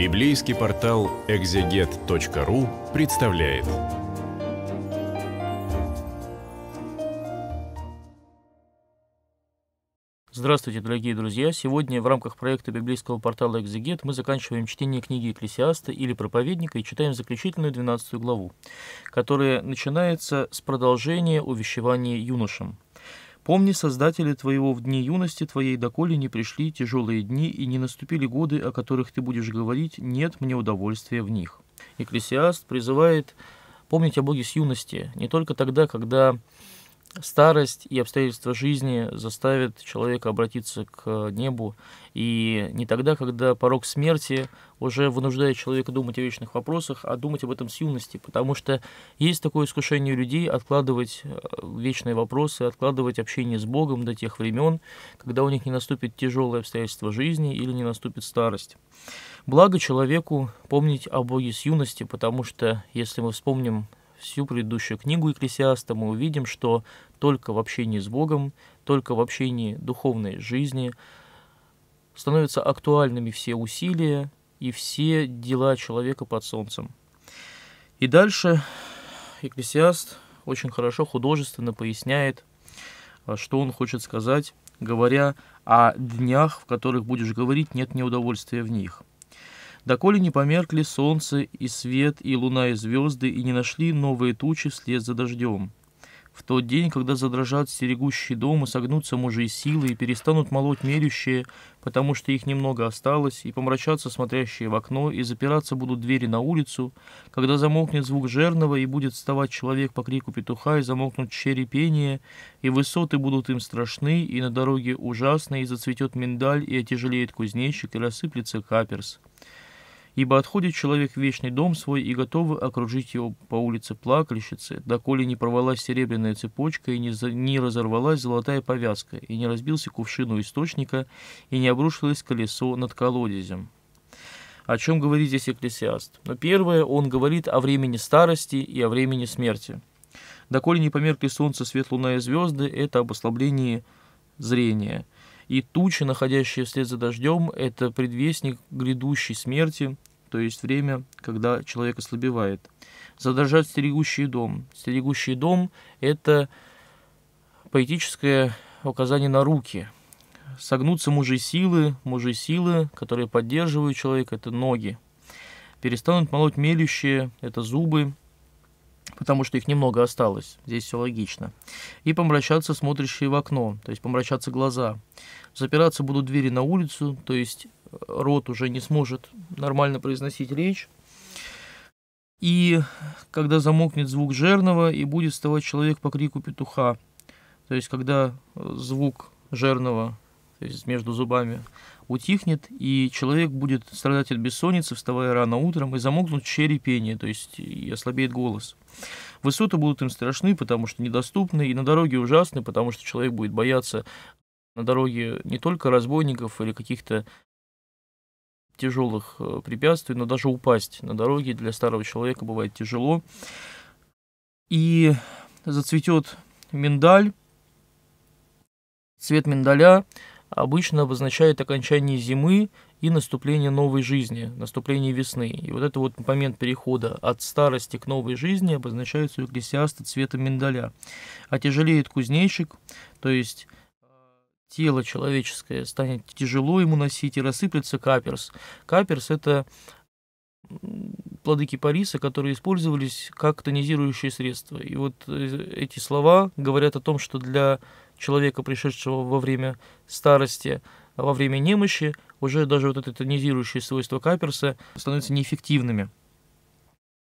Библейский портал exeget.ru представляет. Здравствуйте, дорогие друзья! Сегодня в рамках проекта библейского портала «Экзегет» мы заканчиваем чтение книги Экклесиаста или Проповедника и читаем заключительную 12 главу, которая начинается с продолжения увещевания юношам – Помни, создатели твоего, в дни юности твоей, доколе не пришли тяжелые дни и не наступили годы, о которых ты будешь говорить, нет мне удовольствия в них». Екклесиаст призывает помнить о Боге с юности, не только тогда, когда старость и обстоятельства жизни заставят человека обратиться к небу, и не тогда, когда порог смерти уже вынуждает человека думать о вечных вопросах, а думать об этом с юности, потому что есть такое искушение людей откладывать э, вечные вопросы, откладывать общение с Богом до тех времен, когда у них не наступит тяжелое обстоятельство жизни или не наступит старость. Благо человеку помнить о Боге с юности, потому что, если мы вспомним всю предыдущую книгу Экклесиаста, мы увидим, что только в общении с Богом, только в общении духовной жизни становятся актуальными все усилия и все дела человека под солнцем. И дальше Экклесиаст очень хорошо художественно поясняет, а, что он хочет сказать, говоря о днях, в которых будешь говорить, нет неудовольствия в них доколе не померкли солнце и свет, и луна, и звезды, и не нашли новые тучи вслед за дождем. В тот день, когда задрожат стерегущие дома, согнутся мужи и силы, и перестанут молоть мерющие, потому что их немного осталось, и помрачатся смотрящие в окно, и запираться будут двери на улицу, когда замокнет звук жерного, и будет вставать человек по крику петуха, и замокнут черри и высоты будут им страшны, и на дороге ужасно, и зацветет миндаль, и отяжелеет кузнечик, и рассыплется каперс. Ибо отходит человек в вечный дом свой, и готовы окружить его по улице плакальщицы, доколе не порвалась серебряная цепочка, и не, за... не разорвалась золотая повязка, и не разбился кувшин у источника, и не обрушилось колесо над колодезем. О чем говорит здесь Экклесиаст? Но первое, он говорит о времени старости и о времени смерти. Доколе не померкли солнце, свет, луна и звезды, это об ослаблении зрения – и тучи, находящиеся вслед за дождем, это предвестник грядущей смерти, то есть время, когда человек ослабевает. Задрожат стерегущий дом. Стерегущий дом – это поэтическое указание на руки. Согнутся мужи силы, мужи силы, которые поддерживают человека – это ноги. Перестанут молоть мелющие – это зубы – потому что их немного осталось, здесь все логично. И помрачаться смотрящие в окно, то есть помрачаться глаза. Запираться будут двери на улицу, то есть э, рот уже не сможет нормально произносить речь. И когда замокнет звук жерного, и будет вставать человек по крику петуха, то есть когда э, звук жерного, то есть между зубами, утихнет, и человек будет страдать от бессонницы, вставая рано утром, и замолкнут черепение, то есть и ослабеет голос. Высоты будут им страшны, потому что недоступны, и на дороге ужасны, потому что человек будет бояться на дороге не только разбойников или каких-то тяжелых э, препятствий, но даже упасть на дороге для старого человека бывает тяжело. И зацветет миндаль. Цвет миндаля обычно обозначает окончание зимы и наступление новой жизни, наступление весны. И вот это вот момент перехода от старости к новой жизни обозначается у экклесиаста цветом миндаля. А тяжелеет кузнечик, то есть э, тело человеческое станет тяжело ему носить и рассыплется каперс. Каперс – это плоды кипариса, которые использовались как тонизирующие средства. И вот э, эти слова говорят о том, что для человека, пришедшего во время старости, во время немощи, уже даже вот это тонизирующее свойство каперса становится неэффективными.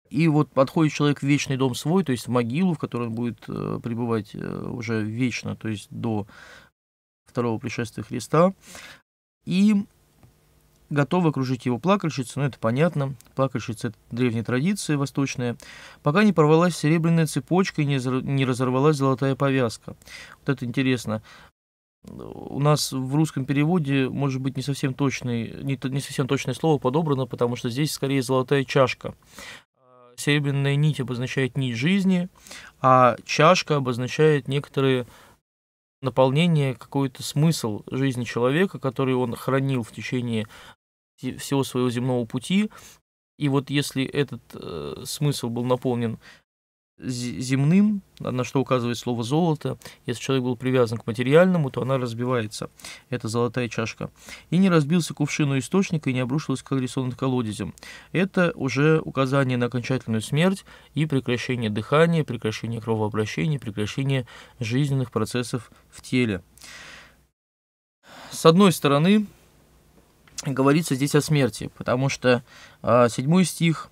И вот подходит человек в вечный дом свой, то есть в могилу, в которой он будет э, пребывать э, уже вечно, то есть до второго пришествия Христа. И готовы окружить его плакальщицей, но ну, это понятно. Плакальщица – это древняя традиция восточная. Пока не порвалась серебряная цепочка и не разорвалась золотая повязка. Вот это интересно. У нас в русском переводе, может быть, не совсем, точный, не, не совсем точное слово подобрано, потому что здесь скорее золотая чашка. А серебряная нить обозначает нить жизни, а чашка обозначает некоторые наполнение, какой-то смысл жизни человека, который он хранил в течение всего своего земного пути. И вот если этот э, смысл был наполнен земным, на что указывает слово золото, если человек был привязан к материальному, то она разбивается, эта золотая чашка. И не разбился кувшину источника и не обрушилась, колесо над колодезем. Это уже указание на окончательную смерть и прекращение дыхания, прекращение кровообращения, прекращение жизненных процессов в теле. С одной стороны, говорится здесь о смерти, потому что а, седьмой стих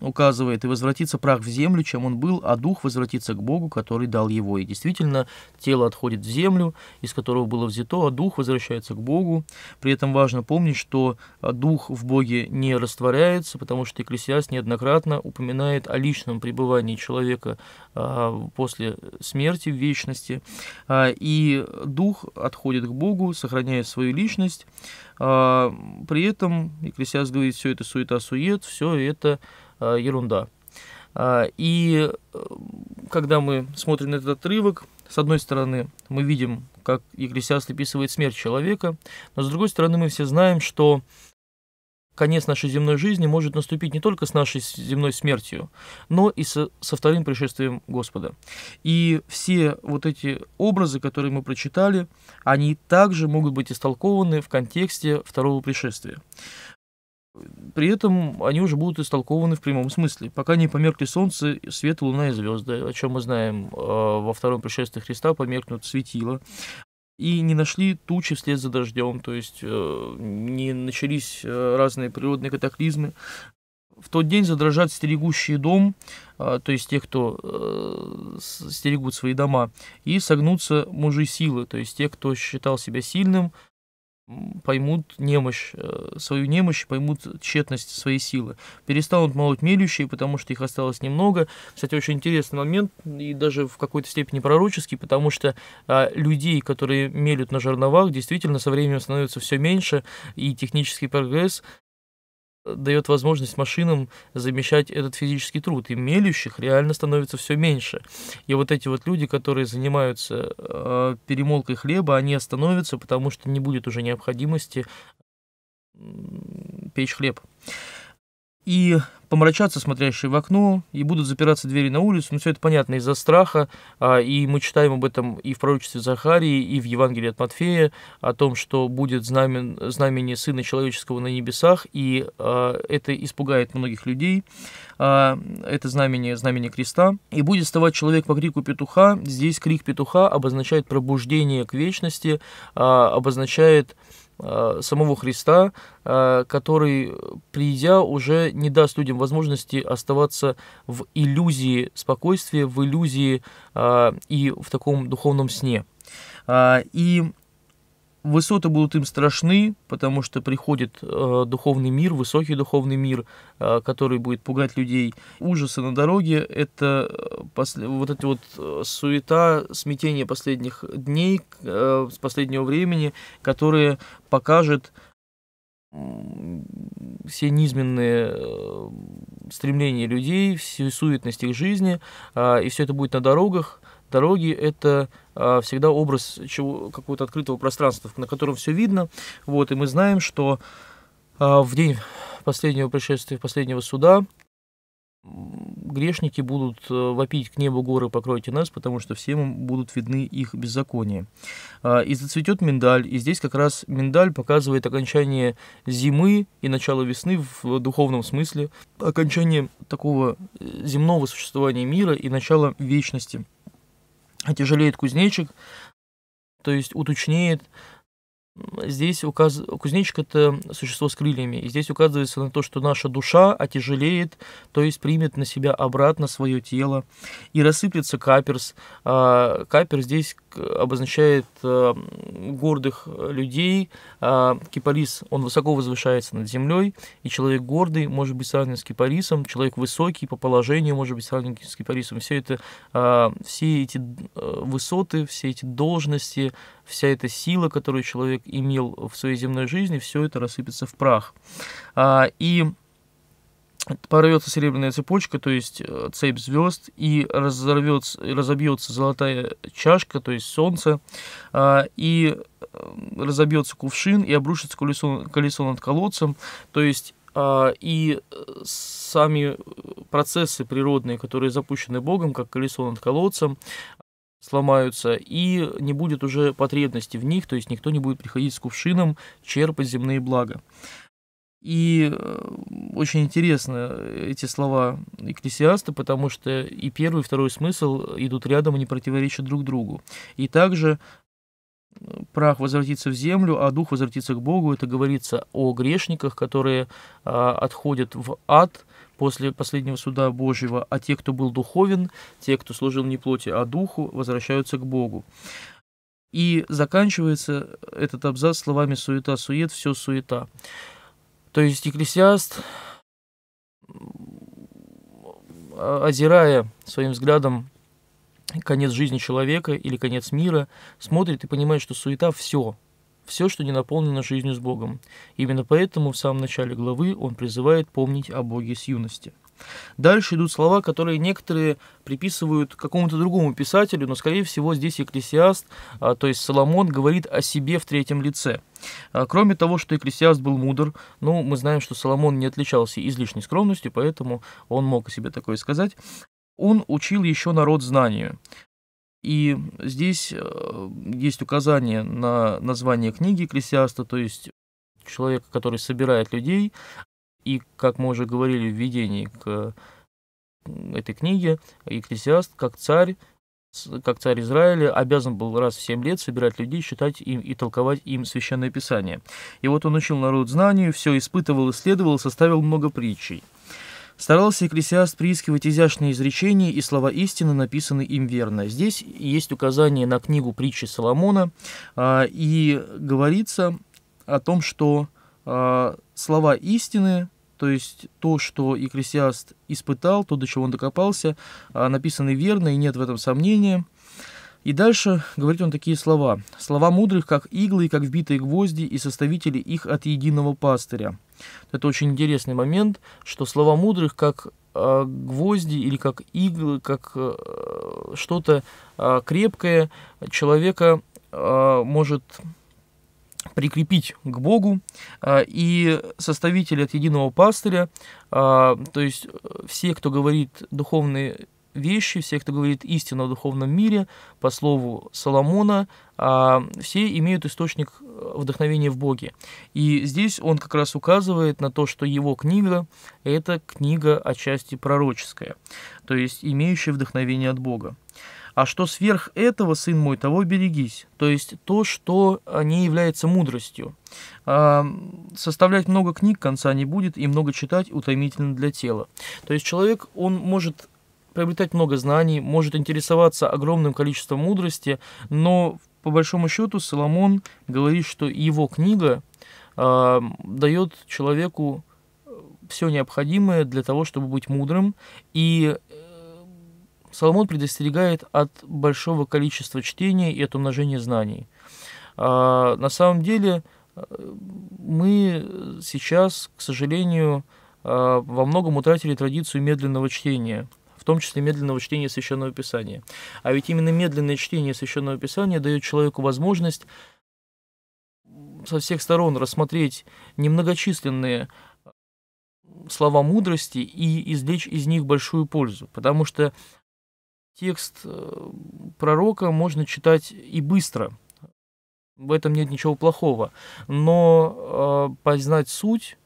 указывает, и возвратится прах в землю, чем он был, а дух возвратится к Богу, который дал его. И действительно, тело отходит в землю, из которого было взято, а дух возвращается к Богу. При этом важно помнить, что а, дух в Боге не растворяется, потому что Экклесиаст неоднократно упоминает о личном пребывании человека а, после смерти в вечности. И дух отходит к Богу, сохраняя свою личность, а, при этом Екклесиас говорит, все это суета-сует, все это а, ерунда. А, и э, когда мы смотрим на этот отрывок, с одной стороны, мы видим, как Екклесиас описывает смерть человека, но с другой стороны, мы все знаем, что конец нашей земной жизни может наступить не только с нашей земной смертью, но и со, со вторым пришествием Господа. И все вот эти образы, которые мы прочитали, они также могут быть истолкованы в контексте второго пришествия. При этом они уже будут истолкованы в прямом смысле. Пока не померкли солнце, свет, луна и звезды, о чем мы знаем э, во втором пришествии Христа, померкнут светила и не нашли тучи вслед за дождем, то есть э, не начались э, разные природные катаклизмы. В тот день задрожат стерегущие дом, э, то есть те, кто э, стерегут свои дома, и согнутся мужи силы, то есть те, кто считал себя сильным, поймут немощь, э, свою немощь, поймут тщетность своей силы. Перестанут молоть мелющие, потому что их осталось немного. Кстати, очень интересный момент, и даже в какой-то степени пророческий, потому что а, людей, которые мелют на жерновах, действительно со временем становится все меньше, и технический прогресс дает возможность машинам замещать этот физический труд. И мелющих реально становится все меньше. И вот эти вот люди, которые занимаются э, перемолкой хлеба, они остановятся, потому что не будет уже необходимости печь хлеб и помрачатся смотрящие в окно, и будут запираться двери на улицу. но ну, все это понятно из-за страха, а, и мы читаем об этом и в пророчестве Захарии, и в Евангелии от Матфея, о том, что будет знамен, знамение Сына Человеческого на небесах, и а, это испугает многих людей, а, это знамение, знамение креста. И будет вставать человек по крику петуха. Здесь крик петуха обозначает пробуждение к вечности, обозначает Э, самого Христа, э, который, придя, уже не даст людям возможности оставаться в иллюзии спокойствия, в иллюзии э, и в таком духовном сне. И Высоты будут им страшны, потому что приходит э, духовный мир, высокий духовный мир, э, который будет пугать людей. Ужасы на дороге – это э, после, вот эта вот э, суета, смятение последних дней, э, с последнего времени, которые покажет все низменные э, стремления людей, всю суетность их жизни, и все это будет на дорогах. Дороги – это а, всегда образ чего, какого-то открытого пространства, на котором все видно. Вот, и мы знаем, что а, в день последнего пришествия, последнего суда грешники будут э, вопить к небу горы, покройте нас, потому что всем будут видны их беззакония. А, и зацветет миндаль, и здесь как раз миндаль показывает окончание зимы и начало весны в духовном смысле, окончание такого э, земного существования мира и начало вечности – тяжелеет кузнечик, то есть уточнеет Здесь указ... кузнечик это существо с крыльями, и здесь указывается на то, что наша душа отяжелеет, то есть примет на себя обратно свое тело, и рассыплется каперс. А, капер здесь обозначает э, гордых людей, а, кипарис, он высоко возвышается над землей, и человек гордый может быть сравнен с кипарисом, человек высокий по положению может быть сравнен с кипарисом. Все, это, а, все эти э, высоты, все эти должности, вся эта сила, которую человек имел в своей земной жизни, все это рассыпется в прах. А, и порвется серебряная цепочка, то есть э, цепь звезд, и разорвется, разобьется золотая чашка, то есть солнце, а, и э, разобьется кувшин, и обрушится колесо, колесо над колодцем, то есть а, и э, сами процессы природные, которые запущены Богом, как колесо над колодцем, сломаются, и не будет уже потребности в них, то есть никто не будет приходить с кувшином черпать земные блага. И э, очень интересно э, эти слова экклесиаста, потому что и первый, и второй смысл идут рядом и не противоречат друг другу. И также э, прах возвратится в землю, а дух возвратится к Богу. Это говорится о грешниках, которые а, отходят в ад – после последнего суда Божьего, а те, кто был духовен, те, кто служил не плоти, а духу, возвращаются к Богу. И заканчивается этот абзац словами «суета-сует, все суета». То есть Екклесиаст, э, озирая своим взглядом конец жизни человека или конец мира, смотрит и понимает, что суета – все, все, что не наполнено жизнью с Богом. Именно поэтому в самом начале главы он призывает помнить о Боге с юности. Дальше идут слова, которые некоторые приписывают какому-то другому писателю, но, скорее всего, здесь Екклесиаст, а, то есть Соломон, говорит о себе в третьем лице. А, кроме того, что Екклесиаст был мудр, ну, мы знаем, что Соломон не отличался излишней скромностью, поэтому он мог о себе такое сказать. Он учил еще народ знанию. И здесь э, есть указание на название книги Экклесиаста, то есть человека, который собирает людей. И, как мы уже говорили в введении к этой книге, Екклесиаст, как царь, как царь Израиля, обязан был раз в семь лет собирать людей, считать им и толковать им Священное Писание. И вот он учил народ знанию, все испытывал, исследовал, составил много притчей – Старался экклесиаст приискивать изящные изречения и слова истины, написанные им верно. Здесь есть указание на книгу притчи Соломона, а, и говорится о том, что а, слова истины, то есть то, что экклесиаст испытал, то, до чего он докопался, а, написаны верно, и нет в этом сомнения – и дальше говорит он такие слова. «Слова мудрых, как иглы, и как вбитые гвозди, и составители их от единого пастыря. Это очень интересный момент, что слова мудрых как э, гвозди или как иглы, как э, что-то э, крепкое человека может прикрепить к Богу, и составитель от единого пастыря, то есть все, кто говорит духовные вещи, все, кто говорит истину о духовном мире, по слову Соломона, а, все имеют источник э, вдохновения в Боге. И здесь он как раз указывает на то, что его книга – это книга отчасти пророческая, то есть имеющая вдохновение от Бога. А что сверх этого, сын мой, того берегись. То есть то, что не является мудростью. А, составлять много книг конца не будет, и много читать утомительно для тела. То есть человек, он может приобретать много знаний, может интересоваться огромным количеством мудрости, но по большому счету Соломон говорит, что его книга э, дает человеку э, все необходимое для того, чтобы быть мудрым, и э, Соломон предостерегает от большого количества чтения и от умножения знаний. А, на самом деле э, мы сейчас, к сожалению, во многом утратили традицию медленного чтения в том числе медленного чтения Священного Писания. А ведь именно медленное чтение Священного Писания дает человеку возможность со всех сторон рассмотреть немногочисленные э, слова мудрости и извлечь из них большую пользу, потому что текст э, пророка можно читать и быстро, в этом нет ничего плохого, но э, познать суть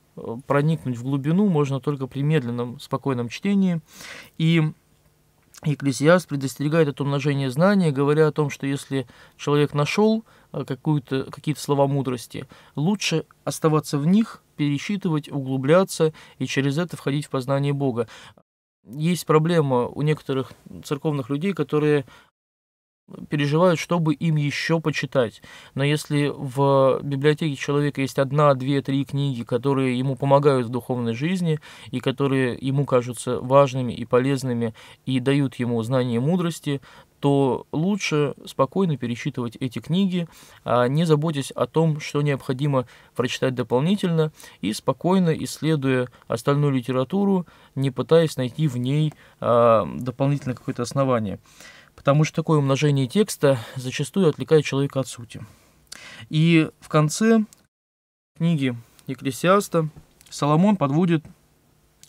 проникнуть в глубину можно только при медленном, спокойном чтении. И Екклесиаст предостерегает от умножения знания, говоря о том, что если человек нашел э, какие-то слова мудрости, лучше оставаться в них, пересчитывать, углубляться и через это входить в познание Бога. Есть проблема у некоторых церковных людей, которые переживают, чтобы им еще почитать. Но если в библиотеке человека есть одна, две, три книги, которые ему помогают в духовной жизни и которые ему кажутся важными и полезными и дают ему знания и мудрости, то лучше спокойно пересчитывать эти книги, а не заботясь о том, что необходимо прочитать дополнительно, и спокойно исследуя остальную литературу, не пытаясь найти в ней а, дополнительно какое-то основание потому что такое умножение текста зачастую отвлекает человека от сути. И в конце книги Екклесиаста Соломон подводит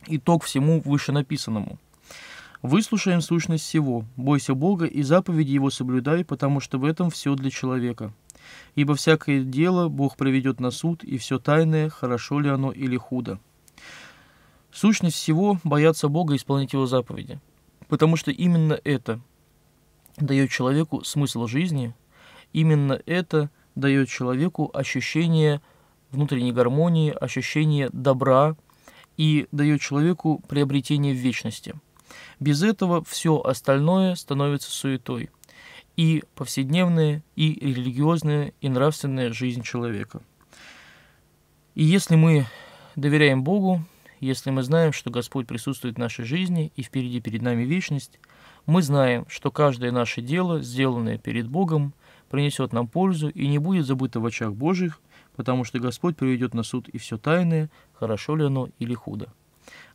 итог всему вышенаписанному. «Выслушаем сущность всего, бойся Бога и заповеди Его соблюдай, потому что в этом все для человека. Ибо всякое дело Бог проведет на суд, и все тайное, хорошо ли оно или худо». Сущность всего – бояться Бога и исполнять Его заповеди, потому что именно это дает человеку смысл жизни, именно это дает человеку ощущение внутренней гармонии, ощущение добра и дает человеку приобретение в вечности. Без этого все остальное становится суетой. И повседневная, и религиозная, и нравственная жизнь человека. И если мы доверяем Богу, если мы знаем, что Господь присутствует в нашей жизни и впереди перед нами вечность – мы знаем, что каждое наше дело, сделанное перед Богом, принесет нам пользу и не будет забыто в очах Божьих, потому что Господь приведет на суд и все тайное, хорошо ли оно или худо.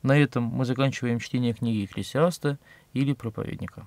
На этом мы заканчиваем чтение книги Экклесиаста или проповедника.